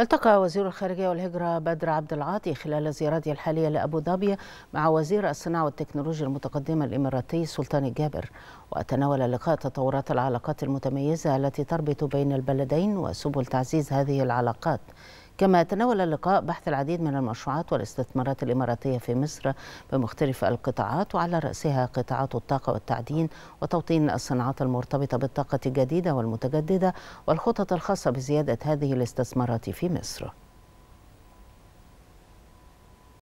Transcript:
التقى وزير الخارجية والهجرة بدر عبد العاطي خلال زيارته الحالية لأبو ظبي مع وزير الصناعة والتكنولوجيا المتقدمة الإماراتي سلطان الجابر وتناول اللقاء تطورات العلاقات المتميزة التي تربط بين البلدين وسبل تعزيز هذه العلاقات كما تناول اللقاء بحث العديد من المشروعات والاستثمارات الإماراتية في مصر بمختلف القطاعات وعلى رأسها قطاعات الطاقة والتعدين وتوطين الصناعات المرتبطة بالطاقة الجديدة والمتجددة والخطط الخاصة بزيادة هذه الاستثمارات في مصر